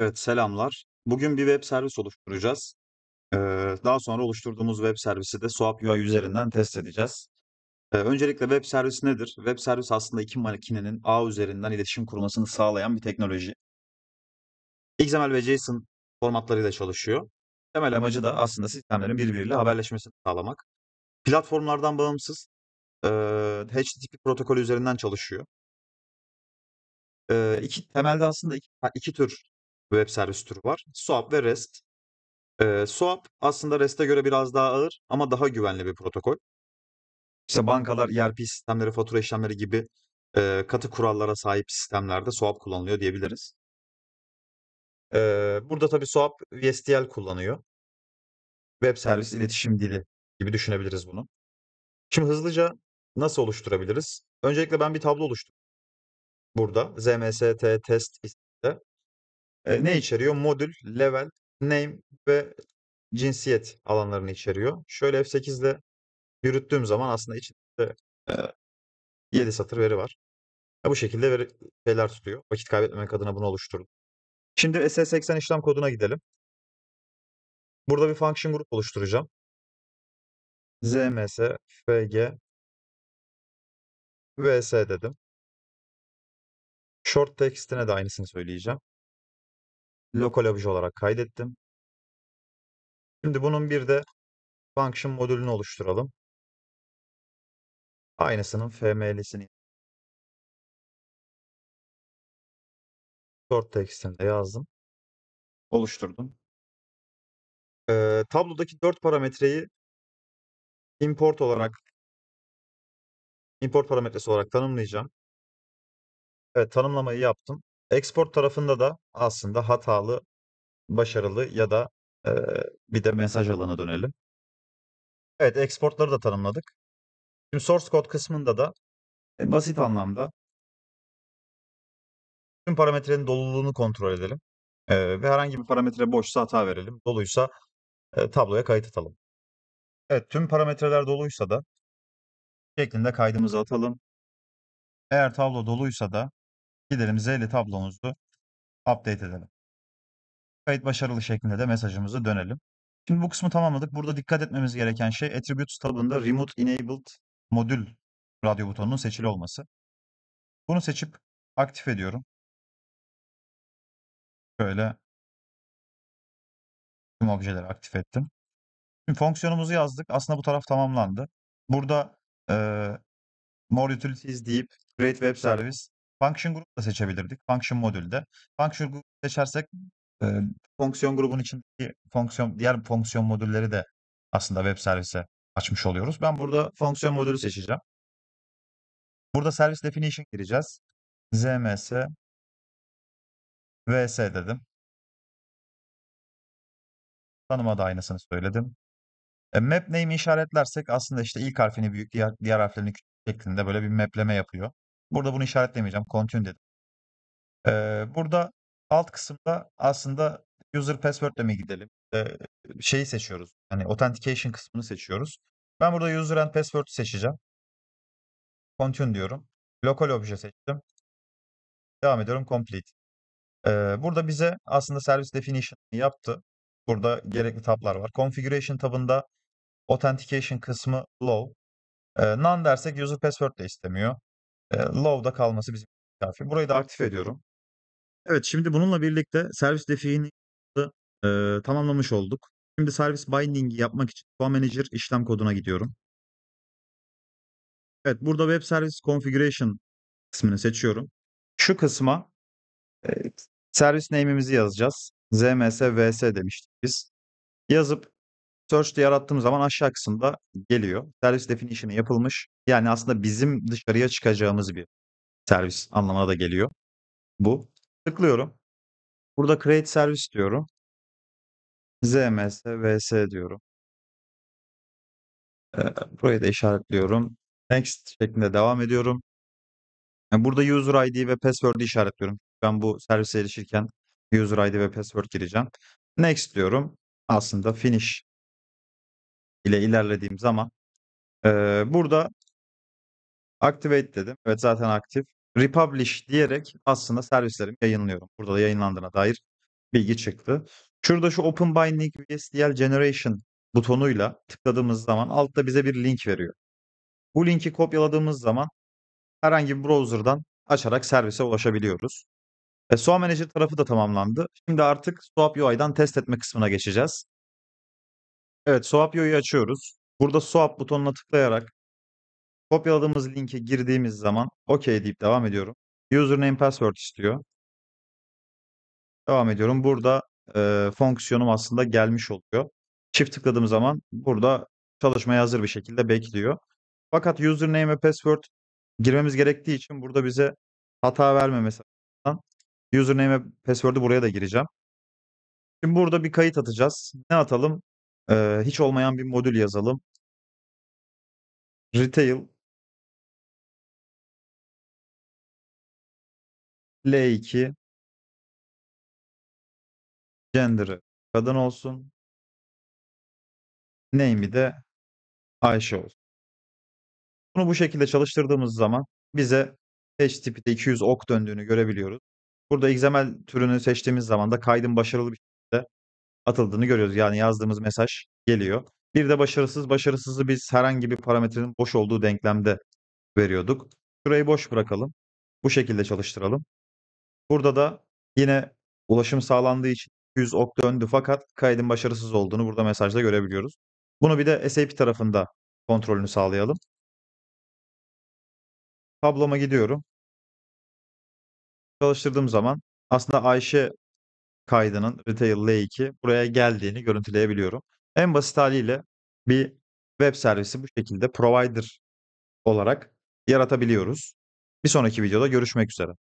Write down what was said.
Evet, selamlar. Bugün bir web servis oluşturacağız. Ee, daha sonra oluşturduğumuz web servisi de Swap UI üzerinden test edeceğiz. Ee, öncelikle web servis nedir? Web servis aslında iki makinenin ağ üzerinden iletişim kurmasını sağlayan bir teknoloji. XML ve JSON formatlarıyla çalışıyor. Temel amacı da aslında sistemlerin birbiriyle haberleşmesini sağlamak. Platformlardan bağımsız e, HTTP protokolü üzerinden çalışıyor. E, iki, temelde aslında iki, iki tür web servis türü var. SOAP ve REST. Ee, SOAP aslında REST'e göre biraz daha ağır ama daha güvenli bir protokol. İşte bankalar, ERP sistemleri, fatura işlemleri gibi e, katı kurallara sahip sistemlerde SOAP kullanılıyor diyebiliriz. Ee, burada tabii SOAP VSTL kullanıyor. Web servis iletişim dili gibi düşünebiliriz bunu. Şimdi hızlıca nasıl oluşturabiliriz? Öncelikle ben bir tablo oluşturdum. Burada ZMST test e, ne içeriyor? Modül, level, name ve cinsiyet alanlarını içeriyor. Şöyle F8'de yürüttüğüm zaman aslında içinde e, 7 satır veri var. E, bu şekilde veri, şeyler tutuyor. Vakit kaybetmemek adına bunu oluşturdum. Şimdi SS80 işlem koduna gidelim. Burada bir function grup oluşturacağım. ZMS, FG, VS dedim. Short text'ine de aynısını söyleyeceğim. Local obje olarak kaydettim. Şimdi bunun bir de function modülünü oluşturalım. Aynısının fml'sini short text'imde yazdım. Oluşturdum. Ee, tablodaki 4 parametreyi import olarak import parametresi olarak tanımlayacağım. Evet tanımlamayı yaptım. Export tarafında da aslında hatalı, başarılı ya da e, bir de mesaj alanı dönelim. Evet, exportları da tanımladık. Şimdi source code kısmında da e, basit anlamda tüm parametrenin doluluğunu kontrol edelim. E, ve herhangi bir parametre boşsa hata verelim. Doluysa e, tabloya kayıt atalım. Evet, tüm parametreler doluysa da şeklinde kaydımızı atalım. Eğer tablo doluysa da Gidelim Z'li tablomuzu update edelim. Kayıt başarılı şeklinde de mesajımızı dönelim. Şimdi bu kısmı tamamladık. Burada dikkat etmemiz gereken şey Attributes tabında Remote Enabled modül radyo butonunun seçili olması. Bunu seçip aktif ediyorum. Şöyle tüm objeleri aktif ettim. Şimdi fonksiyonumuzu yazdık. Aslında bu taraf tamamlandı. Burada e, More Utilities deyip Create Web Service Function grubu da seçebilirdik. Function modülde. Function grubu seçersek e, fonksiyon grubunun içindeki fonksiyon diğer fonksiyon modülleri de aslında web servise açmış oluyoruz. Ben burada fonksiyon modülü seçeceğim. Burada service definition gireceğiz. ZMS VS dedim. Tanıma da aynısını söyledim. E, map name'i işaretlersek aslında işte ilk harfini büyük diğer, diğer harflerini küçük şeklinde böyle bir mapleme yapıyor. Burada bunu işaretlemeyeceğim. Continue dedim. Ee, burada alt kısımda aslında user password'le mi gidelim? Ee, şeyi seçiyoruz. Hani authentication kısmını seçiyoruz. Ben burada user and password seçeceğim. Continue diyorum. Local obje seçtim. Devam ediyorum. Complete. Ee, burada bize aslında service definition yaptı. Burada gerekli tablar var. Configuration tabında authentication kısmı low. Ee, none dersek user password de istemiyor. Eee, low'da kalması bizim kafi. Burayı da aktif ediyorum. Evet, şimdi bununla birlikte servis defini da, tamamlamış olduk. Şimdi servis binding'i yapmak için Java Manager işlem koduna gidiyorum. Evet, burada Web servis Configuration kısmını seçiyorum. Şu kısma, eee, servis name'imizi yazacağız. ZMS vs demiştik biz. Yazıp Search'te yarattığım zaman aşağı kısımda geliyor. Servis definition'ı yapılmış. Yani aslında bizim dışarıya çıkacağımız bir servis anlamına da geliyor. Bu. Tıklıyorum. Burada create servis diyorum. ZMS, VS diyorum. Ee, burayı da işaretliyorum. Next şeklinde devam ediyorum. Ee, burada user ID ve password'ı işaretliyorum. Ben bu servise erişirken user ID ve password gireceğim. Next diyorum. Aslında finish ile ilerlediğim zaman e, burada activate dedim. Evet zaten aktif. Republish diyerek aslında servislerimi yayınlıyorum. Burada da yayınlandığına dair bilgi çıktı. Şurada şu Open Binding USDL Generation butonuyla tıkladığımız zaman altta bize bir link veriyor. Bu linki kopyaladığımız zaman herhangi bir browser'dan açarak servise ulaşabiliyoruz. E, Swap Manager tarafı da tamamlandı. Şimdi artık Swap UI'dan test etme kısmına geçeceğiz. Evet, Swapio'yu açıyoruz. Burada Swap butonuna tıklayarak kopyaladığımız linke girdiğimiz zaman OK deyip devam ediyorum. Username password istiyor. Devam ediyorum. Burada e, fonksiyonum aslında gelmiş oluyor. Çift tıkladığım zaman burada çalışmaya hazır bir şekilde bekliyor. Fakat username ve password girmemiz gerektiği için burada bize hata vermemesi açısından username ve password'u buraya da gireceğim. Şimdi burada bir kayıt atacağız. Ne atalım? Eee, hiç olmayan bir modül yazalım. Retail L2 gender'ı kadın olsun. Name'i de Ayşe olsun. Bunu bu şekilde çalıştırdığımız zaman bize HTTP'de 200 ok döndüğünü görebiliyoruz. Burada XML türünü seçtiğimiz zaman da kaydın başarılı bir atıldığını görüyoruz. Yani yazdığımız mesaj geliyor. Bir de başarısız başarısızı biz herhangi bir parametrenin boş olduğu denklemde veriyorduk. Şurayı boş bırakalım. Bu şekilde çalıştıralım. Burada da yine ulaşım sağlandığı için 100 ok döndü fakat kaydın başarısız olduğunu burada mesajda görebiliyoruz. Bunu bir de SAP tarafında kontrolünü sağlayalım. Tabloma gidiyorum. Çalıştırdığım zaman aslında Ayşe kaydının Retail L2 buraya geldiğini görüntüleyebiliyorum. En basit haliyle bir web servisi bu şekilde provider olarak yaratabiliyoruz. Bir sonraki videoda görüşmek üzere.